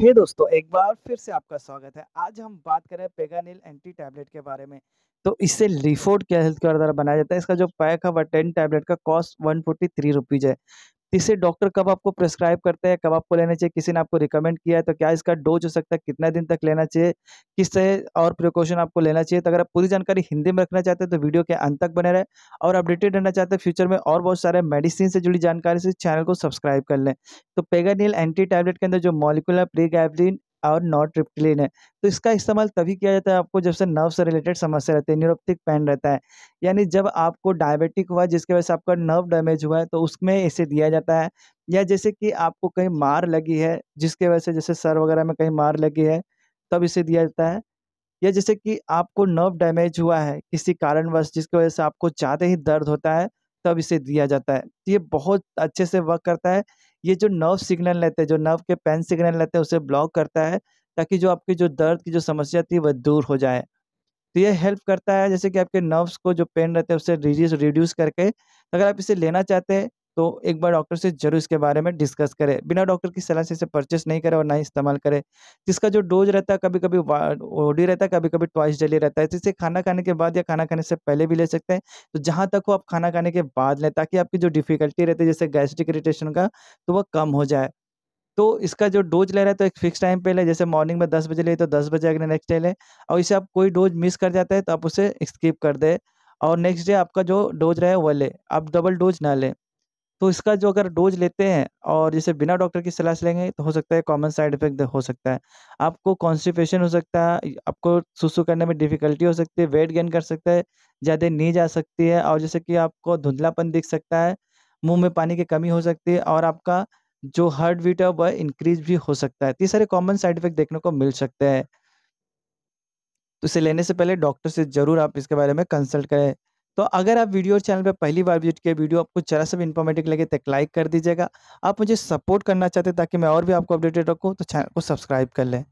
हे दोस्तों एक बार फिर से आपका स्वागत है आज हम बात करें पेगानिल एंटी टैबलेट के बारे में तो इससे रिफोर्ड क्या हेल्थ केयर द्वारा बनाया जाता है इसका जो पैक है वह टेन टैबलेट का cost one forty three rupees है इसे डॉक्टर कब आपको प्रेस्क्राइब करते हैं कब आपको लेना चाहिए किसी ने आपको रिकमेंड किया है तो क्या इसका डोज हो सकता है कितना दिन तक लेना चाहिए किस तरह और प्रिकॉशन आपको लेना चाहिए तो अगर आप पूरी जानकारी हिंदी में रखना चाहते हैं तो वीडियो के अंत तक बने रहे और अपडेटेड रहना चाहते हैं फ्यूचर में और बहुत सारे मेडिसिन से जुड़ी जानकारी से चैनल को सब्सक्राइब कर लें तो पेगानील एंटी टैबलेट के अंदर जो मॉलिकुलर प्रीगैबलिन और नॉट रिप्टिलिन है तो इसका इस्तेमाल तभी किया जाता है आपको जब से नर्व से रिलेटेड समस्या रहती है न्यूरोपथिक पेन रहता है यानी जब आपको डायबिटिक हुआ जिसके वजह से आपका नर्व डैमेज हुआ है तो उसमें इसे दिया जाता है या जैसे कि आपको कहीं मार लगी है जिसके वजह से जैसे सर वगैरह में कहीं मार लगी है तब इसे दिया जाता है या जैसे कि आपको नर्व डैमेज हुआ है किसी कारणवश जिसकी वजह से आपको ज़्यादा ही दर्द होता है तब इसे दिया जाता है तो ये बहुत अच्छे से वर्क करता है ये जो नर्व सिग्नल लेते हैं जो नर्व के पेन सिग्नल लेते हैं उसे ब्लॉक करता है ताकि जो आपकी जो दर्द की जो समस्या थी वह दूर हो जाए तो ये हेल्प करता है जैसे कि आपके नर्व्स को जो पेन रहते हैं उसे रिड्यूस रिड्यूस करके अगर आप इसे लेना चाहते हैं तो एक बार डॉक्टर से जरूर इसके बारे में डिस्कस करें बिना डॉक्टर की सलाह से इसे परचेस नहीं करें और ना ही इस्तेमाल करें जिसका जो डोज रहता है कभी कभी ओडी रहता है कभी कभी ट्वाइस डेली रहता है जिसे तो खाना खाने के बाद या खाना खाने से पहले भी ले सकते हैं तो जहाँ तक हो आप खाना खाने के बाद लें ताकि आपकी जो डिफिकल्टी रहती है जैसे गैस्ट्रिक इरिटेशन का तो वह कम हो जाए तो इसका जो डोज ले रहा है तो एक फिक्स टाइम पे ले जैसे मॉर्निंग में दस बजे ले तो दस बजे अगले नेक्स्ट डे ले और इसे आप कोई डोज मिस कर जाता है तो आप उसे स्किप कर दें और नेक्स्ट डे आपका जो डोज रहे वह ले आप डबल डोज ना लें तो इसका जो अगर डोज लेते हैं और जैसे बिना डॉक्टर की सलाह से लेंगे तो हो सकता है कॉमन साइड इफेक्ट हो सकता है आपको कॉन्स्टिपेशन हो सकता है आपको सुसु करने में डिफिकल्टी हो सकती है वेट गेन कर सकता है ज़्यादा नींद आ सकती है और जैसे कि आपको धुंधलापन दिख सकता है मुंह में पानी की कमी हो सकती है और आपका जो हार्ट बीट है वह इंक्रीज भी हो सकता है तो ये सारे कॉमन साइड इफेक्ट देखने को मिल सकते हैं तो इसे लेने से पहले डॉक्टर से ज़रूर आप इसके बारे में कंसल्ट करें तो अगर आप वीडियो और चैनल पर पहली बार विजिट किया वीडियो आपको जरा सा भी इन्फॉर्मेटिव लगे तो लाइक कर दीजिएगा आप मुझे सपोर्ट करना चाहते ताकि मैं और भी आपको अपडेटेड रखूँ तो चैनल को सब्सक्राइब कर लें